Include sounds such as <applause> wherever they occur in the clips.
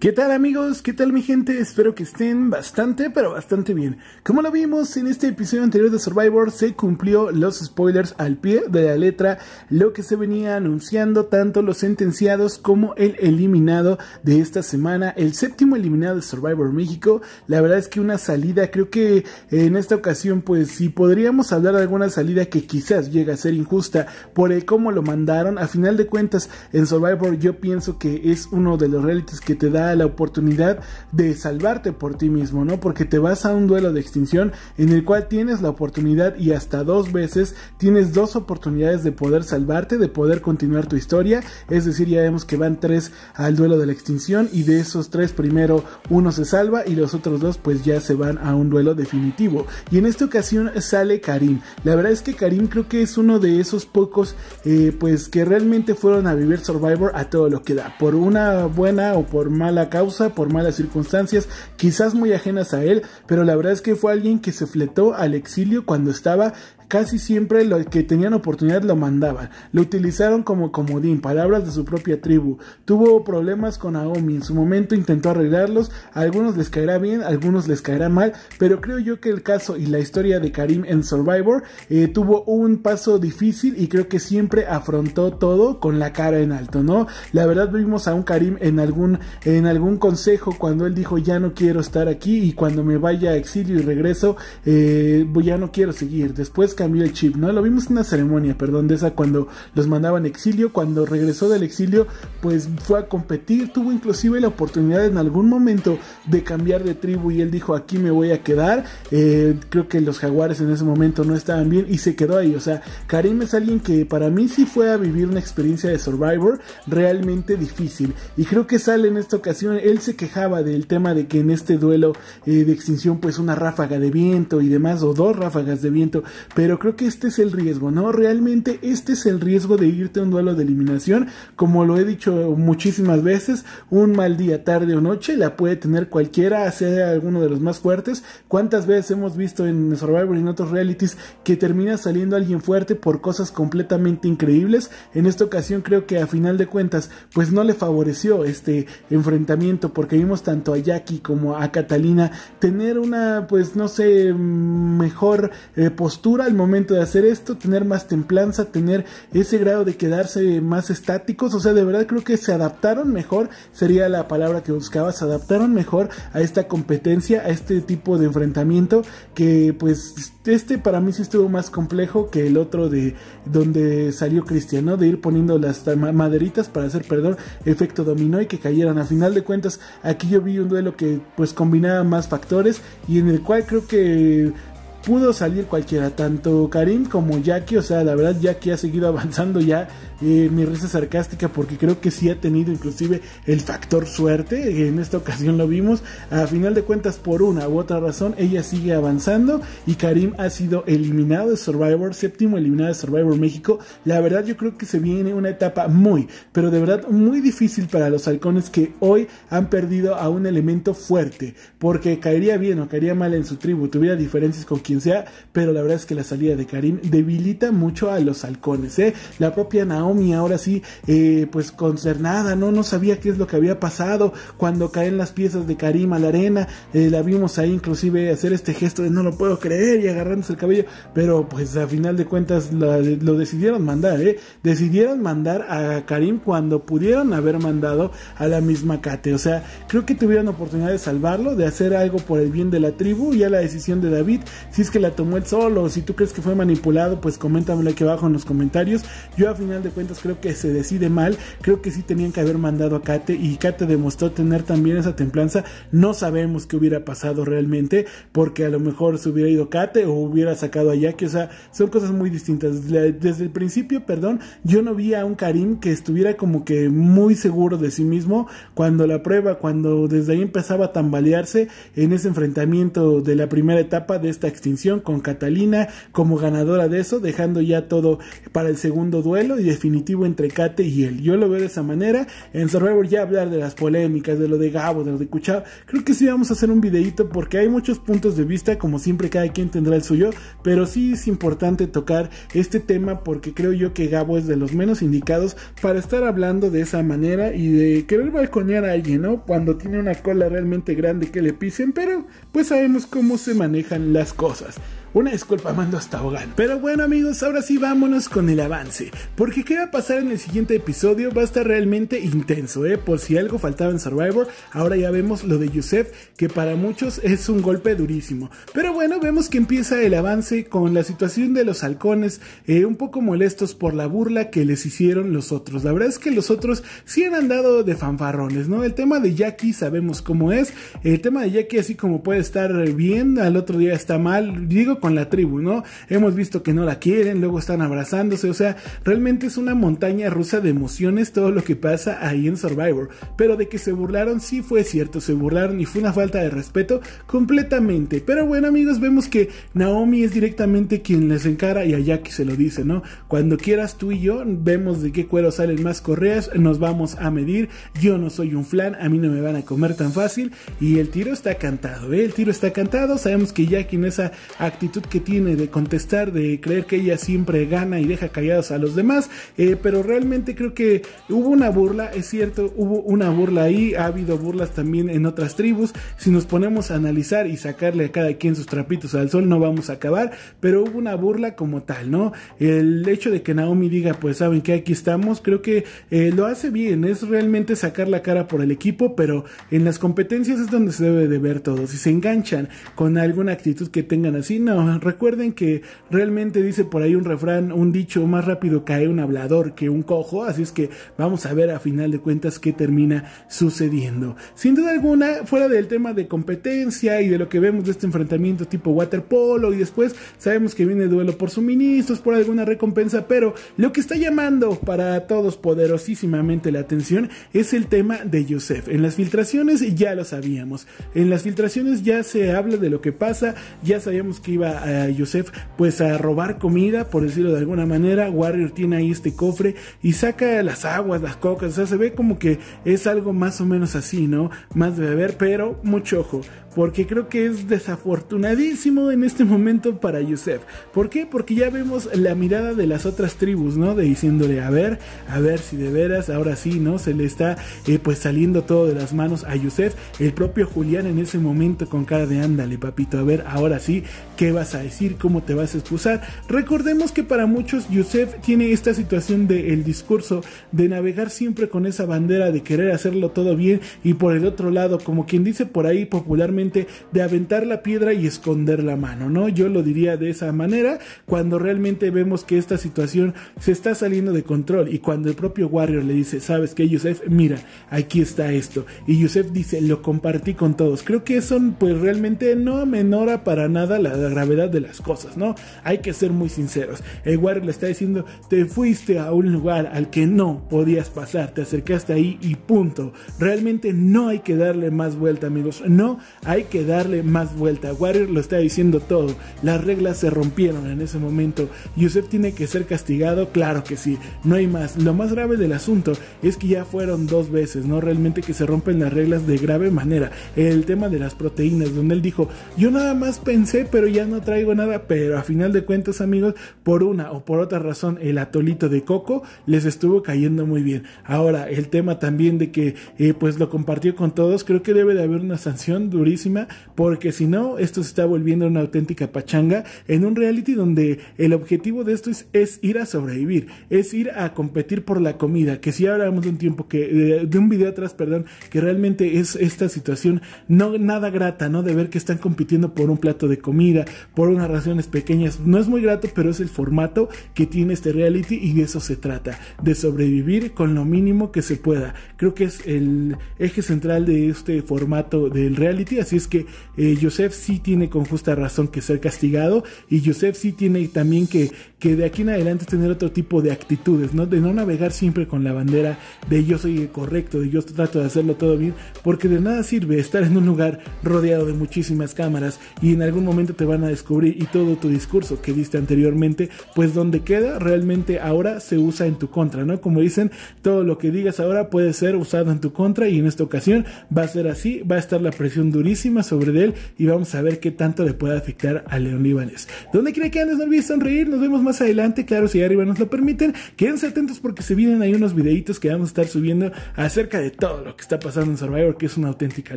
¿Qué tal amigos? ¿Qué tal mi gente? Espero que estén bastante, pero bastante bien. Como lo vimos en este episodio anterior de Survivor, se cumplió los spoilers al pie de la letra, lo que se venía anunciando tanto los sentenciados como el eliminado de esta semana, el séptimo eliminado de Survivor México. La verdad es que una salida, creo que en esta ocasión, pues si podríamos hablar de alguna salida que quizás llegue a ser injusta por el cómo lo mandaron, a final de cuentas en Survivor yo pienso que es uno de los realities que te da la oportunidad de salvarte por ti mismo, ¿no? Porque te vas a un duelo de extinción en el cual tienes la oportunidad y hasta dos veces tienes dos oportunidades de poder salvarte, de poder continuar tu historia, es decir, ya vemos que van tres al duelo de la extinción y de esos tres primero uno se salva y los otros dos pues ya se van a un duelo definitivo. Y en esta ocasión sale Karim. La verdad es que Karim creo que es uno de esos pocos eh, pues que realmente fueron a vivir Survivor a todo lo que da, por una buena o por mala causa, por malas circunstancias, quizás muy ajenas a él, pero la verdad es que fue alguien que se fletó al exilio cuando estaba casi siempre los que tenían oportunidad lo mandaban. Lo utilizaron como comodín, palabras de su propia tribu. Tuvo problemas con Aomi... en su momento intentó arreglarlos, a algunos les caerá bien, a algunos les caerá mal, pero creo yo que el caso y la historia de Karim en Survivor eh, tuvo un paso difícil y creo que siempre afrontó todo con la cara en alto, ¿no? La verdad vimos a un Karim en algún, en algún consejo cuando él dijo ya no quiero estar aquí y cuando me vaya a exilio y regreso eh, ya no quiero seguir. Después cambió el chip, ¿no? Lo vimos en una ceremonia, perdón, de esa cuando los mandaban exilio, cuando regresó del exilio, pues fue a competir, tuvo inclusive la oportunidad en algún momento de cambiar de tribu y él dijo, aquí me voy a quedar, eh, creo que los jaguares en ese momento no estaban bien y se quedó ahí, o sea, Karim es alguien que para mí sí fue a vivir una experiencia de Survivor realmente difícil y creo que sale en esta ocasión, él se quejaba del tema de que en este duelo eh, de extinción pues una ráfaga de viento y demás o dos ráfagas de viento, pero pero creo que este es el riesgo, ¿no? Realmente este es el riesgo de irte a un duelo de eliminación, como lo he dicho muchísimas veces, un mal día, tarde o noche, la puede tener cualquiera, sea alguno de los más fuertes. ¿Cuántas veces hemos visto en Survivor y en otros realities que termina saliendo alguien fuerte por cosas completamente increíbles? En esta ocasión creo que a final de cuentas, pues no le favoreció este enfrentamiento, porque vimos tanto a Jackie como a Catalina tener una, pues no sé, mejor eh, postura momento de hacer esto, tener más templanza, tener ese grado de quedarse más estáticos. O sea, de verdad creo que se adaptaron mejor, sería la palabra que buscaba, se adaptaron mejor a esta competencia, a este tipo de enfrentamiento que pues este para mí sí estuvo más complejo que el otro de donde salió Cristiano, De ir poniendo las maderitas para hacer, perdón, efecto dominó y que cayeran. A final de cuentas, aquí yo vi un duelo que pues combinaba más factores y en el cual creo que pudo salir cualquiera, tanto Karim como Jackie. O sea, la verdad, Jackie ha seguido <laughs> avanzando ya eh, mi risa sarcástica porque creo que sí ha tenido inclusive el factor suerte, eh, en esta ocasión lo vimos, a final de cuentas por una u otra razón ella sigue avanzando y Karim ha sido eliminado de Survivor, séptimo eliminado de Survivor México, la verdad yo creo que se viene una etapa muy, pero de verdad muy difícil para los halcones que hoy han perdido a un elemento fuerte, porque caería bien o caería mal en su tribu, tuviera diferencias con quien sea, pero la verdad es que la salida de Karim debilita mucho a los halcones, ¿eh? la propia Naomi y ahora sí, eh, pues concernada, ¿no? No sabía qué es lo que había pasado cuando caen las piezas de Karim a la arena. Eh, la vimos ahí inclusive hacer este gesto de no lo puedo creer y agarrándose el cabello. Pero pues a final de cuentas lo decidieron mandar, ¿eh? Decidieron mandar a Karim cuando pudieron haber mandado a la misma Kate. O sea, creo que tuvieron oportunidad de salvarlo, de hacer algo por el bien de la tribu. Ya la decisión de David, si es que la tomó él solo, si tú crees que fue manipulado, pues coméntamelo aquí abajo en los comentarios. Yo a final de cuentas creo que se decide mal, creo que sí tenían que haber mandado a Kate y Kate demostró tener también esa templanza, no sabemos qué hubiera pasado realmente, porque a lo mejor se hubiera ido Kate o hubiera sacado a Jackie, o sea, son cosas muy distintas. Desde el principio, perdón, yo no vi a un Karim que estuviera como que muy seguro de sí mismo cuando la prueba, cuando desde ahí empezaba a tambalearse en ese enfrentamiento de la primera etapa de esta extinción con Catalina como ganadora de eso, dejando ya todo para el segundo duelo y definitivo entre Kate y él. Yo lo veo de esa manera. En Survivor ya hablar de las polémicas, de lo de Gabo, de lo de Cuchao. Creo que sí vamos a hacer un videito porque hay muchos puntos de vista, como siempre cada quien tendrá el suyo, pero sí es importante tocar este tema porque creo yo que Gabo es de los menos indicados para estar hablando de esa manera y de querer balconear a alguien, ¿no? Cuando tiene una cola realmente grande que le pisen, pero pues sabemos cómo se manejan las cosas. Una disculpa, mando hasta Hogan Pero bueno, amigos, ahora sí vámonos con el avance. Porque qué va a pasar en el siguiente episodio va a estar realmente intenso, ¿eh? Por si algo faltaba en Survivor, ahora ya vemos lo de Yusef, que para muchos es un golpe durísimo. Pero bueno, vemos que empieza el avance con la situación de los halcones, eh, un poco molestos por la burla que les hicieron los otros. La verdad es que los otros sí han andado de fanfarrones, ¿no? El tema de Jackie sabemos cómo es. El tema de Jackie así como puede estar bien, al otro día está mal. Digo con la tribu, ¿no? Hemos visto que no la quieren, luego están abrazándose, o sea, realmente es una montaña rusa de emociones todo lo que pasa ahí en Survivor, pero de que se burlaron sí fue cierto, se burlaron y fue una falta de respeto completamente, pero bueno amigos, vemos que Naomi es directamente quien les encara y a Jackie se lo dice, ¿no? Cuando quieras tú y yo vemos de qué cuero salen más correas, nos vamos a medir, yo no soy un flan, a mí no me van a comer tan fácil y el tiro está cantado, ¿eh? El tiro está cantado, sabemos que Jackie en esa actitud que tiene de contestar, de creer que ella siempre gana y deja callados a los demás, eh, pero realmente creo que hubo una burla, es cierto, hubo una burla ahí, ha habido burlas también en otras tribus, si nos ponemos a analizar y sacarle a cada quien sus trapitos al sol no vamos a acabar, pero hubo una burla como tal, ¿no? El hecho de que Naomi diga, pues saben que aquí estamos, creo que eh, lo hace bien, es realmente sacar la cara por el equipo, pero en las competencias es donde se debe de ver todo, si se enganchan con alguna actitud que tengan así, no, recuerden que realmente dice por ahí un refrán, un dicho, más rápido cae un hablador que un cojo, así es que vamos a ver a final de cuentas qué termina sucediendo. Sin duda alguna, fuera del tema de competencia y de lo que vemos de este enfrentamiento tipo waterpolo y después sabemos que viene duelo por suministros, por alguna recompensa, pero lo que está llamando para todos poderosísimamente la atención es el tema de Joseph. En las filtraciones ya lo sabíamos, en las filtraciones ya se habla de lo que pasa, ya sabíamos que iba a, Yusef pues a robar comida, por decirlo de alguna manera. Warrior tiene ahí este cofre y saca las aguas, las cocas, o sea, se ve como que es algo más o menos así, ¿no? Más de beber, pero mucho ojo, porque creo que es desafortunadísimo en este momento para Yusef. ¿Por qué? Porque ya vemos la mirada de las otras tribus, ¿no? De diciéndole, a ver, a ver si de veras, ahora sí, ¿no? Se le está eh, pues saliendo todo de las manos a Yusef, el propio Julián en ese momento con cara de ándale, papito, a ver, ahora sí, que va a decir, cómo te vas a excusar. Recordemos que para muchos Yusef tiene esta situación del discurso de navegar siempre con esa bandera de querer hacerlo todo bien y por el otro lado, como quien dice por ahí popularmente, de aventar la piedra y esconder la mano, ¿no? Yo lo diría de esa manera cuando realmente vemos que esta situación se está saliendo de control y cuando el propio Warrior le dice, sabes que Yusef, mira, aquí está esto. Y Yusef dice, lo compartí con todos. Creo que eso pues realmente no menora para nada la gravedad de las cosas, ¿no? Hay que ser muy sinceros. El Warrior le está diciendo, te fuiste a un lugar al que no podías pasar, te acercaste ahí y punto. Realmente no hay que darle más vuelta, amigos. No hay que darle más vuelta. Warrior lo está diciendo todo. Las reglas se rompieron en ese momento. Yusef tiene que ser castigado, claro que sí. No hay más. Lo más grave del asunto es que ya fueron dos veces, ¿no? Realmente que se rompen las reglas de grave manera. El tema de las proteínas, donde él dijo, yo nada más pensé, pero ya no traigo nada, pero a final de cuentas amigos, por una o por otra razón el atolito de coco les estuvo cayendo muy bien. Ahora, el tema también de que eh, pues lo compartió con todos, creo que debe de haber una sanción durísima, porque si no, esto se está volviendo una auténtica pachanga en un reality donde el objetivo de esto es, ir a sobrevivir, es ir a competir por la comida, que si hablamos de un tiempo que, de, eh, de un video atrás, perdón, que realmente es esta situación no nada grata, ¿no? De ver que están compitiendo por un plato de comida, por unas razones pequeñas. No es muy grato, pero es el formato que tiene este reality y de eso se trata, de sobrevivir con lo mínimo que se pueda. Creo que es el eje central de este formato del reality, así es que eh, Joseph sí tiene con justa razón que ser castigado y Joseph sí tiene también que, que de aquí en adelante tener otro tipo de actitudes, ¿no? De no navegar siempre con la bandera de yo soy el correcto, de yo trato de hacerlo todo bien, porque de nada sirve estar en un lugar rodeado de muchísimas cámaras y en algún momento te van a descubrir y todo tu discurso que diste anteriormente, pues donde queda realmente ahora se usa en tu contra, ¿no? Como dicen, todo lo que digas ahora puede ser usado en tu contra y en esta ocasión va a ser así, va a estar la presión durísima sobre él y vamos a ver qué tanto le puede afectar a León Líbanes. Donde quiera que andes, no olvides sonreír, nos vemos más adelante, claro, si arriba nos lo permiten, quédense atentos porque se vienen ahí unos videitos que vamos a estar subiendo acerca de todo lo que está pasando en Survivor, que es una auténtica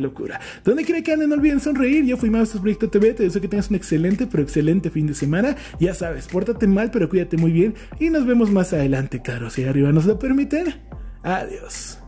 locura. Donde quiera que andes, no olviden sonreír, yo fui sus Proyecto TV, te deseo que tengas un excelente excelente, pero excelente fin de semana. Ya sabes, pórtate mal, pero cuídate muy bien. Y nos vemos más adelante, caros, si arriba nos lo permiten. Adiós.